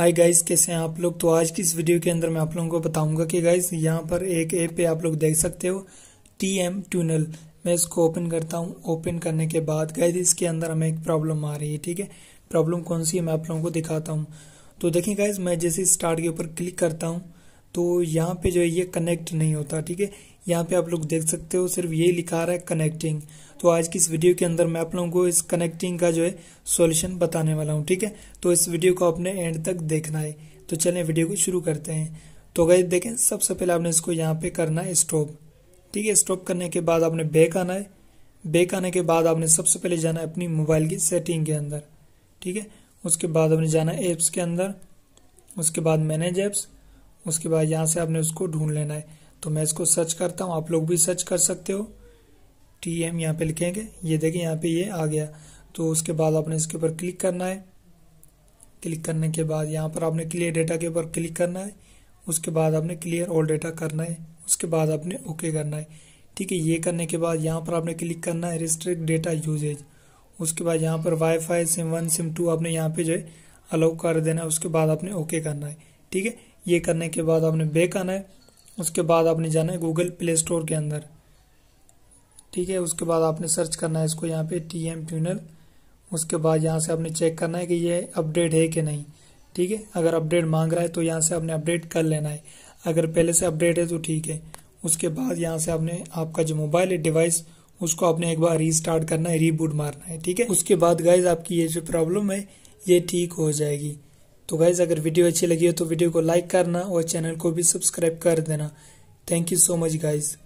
hi guys कैसे हैं आप लोग तो आज की इस वीडियो के अंदर मैं आप लोगों को बताऊंगा कि गाइस यहाँ पर एक ऐप पे आप लोग देख सकते हो टी एम ट्यूनल मैं इसको ओपन करता हूँ ओपन करने के बाद गाइस इसके अंदर हमें एक प्रॉब्लम आ रही है ठीक है प्रॉब्लम कौन सी है मैं आप लोगों को दिखाता हूँ तो देखिए गाइज मैं जैसे स्टार्ट के ऊपर क्लिक करता हूँ तो यहाँ पे जो है ये कनेक्ट नहीं होता ठीक है यहाँ पे आप लोग देख सकते हो सिर्फ ये लिखा रहा है कनेक्टिंग तो आज की इस वीडियो के अंदर मैं आप लोगों को इस कनेक्टिंग का जो है सॉल्यूशन बताने वाला हूँ ठीक है तो इस वीडियो को आपने एंड तक देखना है तो चलें वीडियो को शुरू करते हैं तो गए देखें सबसे पहले आपने इसको यहाँ पे करना है स्टॉप ठीक है स्टॉप करने के बाद आपने बैक आना है बैक आने के बाद आपने सबसे पहले जाना है अपनी मोबाइल की सेटिंग के अंदर ठीक है उसके बाद आपने जाना है एप्स के अंदर उसके बाद मैनेज एप्स उसके बाद यहाँ से आपने उसको ढूंढ लेना है तो मैं इसको सर्च करता हूँ आप लोग भी सर्च कर सकते हो टी एम यहाँ पर लिखेंगे ये देखिए यहाँ पे ये आ गया तो उसके बाद आपने इसके ऊपर क्लिक करना है क्लिक करने के बाद यहाँ पर आपने क्लियर डेटा के ऊपर क्लिक करना है उसके बाद आपने क्लियर ऑल डेटा करना है उसके बाद आपने ओके करना है ठीक है ये करने के बाद यहाँ पर आपने क्लिक करना है रिस्ट्रिक्ट डेटा यूजेज उसके बाद यहाँ पर wifi SIM one SIM two आपने यहाँ पे जो है अलाउ कर देना है उसके बाद आपने ओके करना है ठीक है ये करने के बाद आपने बैक आना है उसके बाद आपने जाना है गूगल प्ले स्टोर के अंदर ठीक है उसके बाद आपने सर्च करना है इसको यहाँ पे टी एम ट्यूनल उसके बाद यहाँ से आपने चेक करना है कि ये अपडेट है कि नहीं ठीक है अगर अपडेट मांग रहा है तो यहाँ से आपने अपडेट कर लेना है अगर पहले से अपडेट है तो ठीक है उसके बाद यहाँ से आपने आपका जो मोबाइल है डिवाइस उसको आपने एक बार रीस्टार्ट करना है रीबूट मारना है ठीक है उसके बाद गाइज आपकी ये जो प्रॉब्लम है ये ठीक हो जाएगी तो गाइज अगर वीडियो अच्छी लगी हो तो वीडियो को लाइक करना और चैनल को भी सब्सक्राइब कर देना thank you so much guys